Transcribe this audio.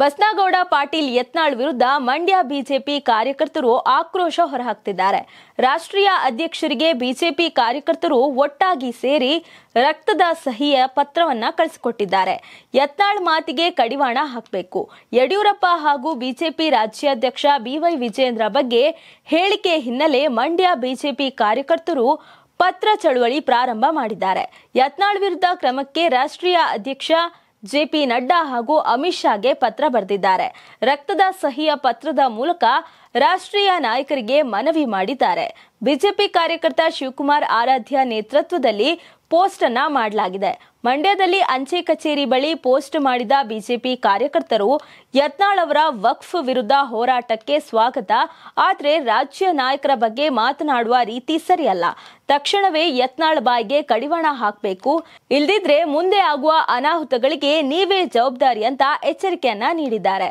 ಬಸನಗೌಡ ಪಾಟೀಲ್ ಯತ್ನಾಳ್ ವಿರುದ್ಧ ಮಂಡ್ಯ ಬಿಜೆಪಿ ಕಾರ್ಯಕರ್ತರು ಆಕ್ರೋಶ ಹೊರಹಾಕ್ತಿದ್ದಾರೆ ರಾಷ್ಟ್ರೀಯ ಅಧ್ಯಕ್ಷರಿಗೆ ಬಿಜೆಪಿ ಕಾರ್ಯಕರ್ತರು ಒಟ್ಟಾಗಿ ಸೇರಿ ರಕ್ತದ ಸಹಿಯ ಪತ್ರವನ್ನ ಕಳಿಸಿಕೊಟ್ಟಿದ್ದಾರೆ ಯತ್ನಾಳ್ ಮಾತಿಗೆ ಕಡಿವಾಣ ಹಾಕಬೇಕು ಯಡಿಯೂರಪ್ಪ ಹಾಗೂ ಬಿಜೆಪಿ ರಾಜ್ಯಾಧ್ಯಕ್ಷ ಬಿವೈ ವಿಜೇಂದ್ರ ಬಗ್ಗೆ ಹೇಳಿಕೆ ಹಿನ್ನೆಲೆ ಮಂಡ್ಯ ಬಿಜೆಪಿ ಕಾರ್ಯಕರ್ತರು ಪತ್ರ ಚಳುವಳಿ ಪ್ರಾರಂಭ ಮಾಡಿದ್ದಾರೆ ಯತ್ನಾಳ್ ವಿರುದ್ಧ ಕ್ರಮಕ್ಕೆ ರಾಷ್ಟ್ರೀಯ ಅಧ್ಯಕ್ಷ ಜೆಪಿ ನಡ್ಡಾ ಹಾಗೂ ಅಮಿತ್ ಶಾಗೆ ಪತ್ರ ಬರೆದಿದ್ದಾರೆ ರಕ್ತದ ಸಹಿಯ ಪತ್ರದ ಮೂಲಕ ರಾಷ್ಟ್ರೀಯ ನಾಯಕರಿಗೆ ಮನವಿ ಮಾಡಿದ್ದಾರೆ ಬಿಜೆಪಿ ಕಾರ್ಯಕರ್ತ ಶಿವಕುಮಾರ್ ಆರಾಧ್ಯ ನೇತೃತ್ವದಲ್ಲಿ ಪೋಸ್ಟ್ ಅನ್ನ ಮಾಡಲಾಗಿದೆ ಮಂಡ್ಯದಲ್ಲಿ ಅಂಚೆ ಕಚೇರಿ ಬಳಿ ಪೋಸ್ಟ್ ಮಾಡಿದ ಬಿಜೆಪಿ ಕಾರ್ಯಕರ್ತರು ಯತ್ನಾಳ್ ಅವರ ವಕ್ಫ್ ವಿರುದ್ಧ ಹೋರಾಟಕ್ಕೆ ಸ್ವಾಗತ ಆದರೆ ರಾಜ್ಯ ನಾಯಕರ ಬಗ್ಗೆ ಮಾತನಾಡುವ ರೀತಿ ಸರಿಯಲ್ಲ ತಕ್ಷಣವೇ ಯತ್ನಾಳ್ ಬಾಯಿಗೆ ಕಡಿವಾಣ ಹಾಕಬೇಕು ಇಲ್ದಿದ್ರೆ ಮುಂದೆ ಆಗುವ ಅನಾಹುತಗಳಿಗೆ ನೀವೇ ಜವಾಬ್ದಾರಿ ಅಂತ ಎಚ್ಚರಿಕೆಯನ್ನ ನೀಡಿದ್ದಾರೆ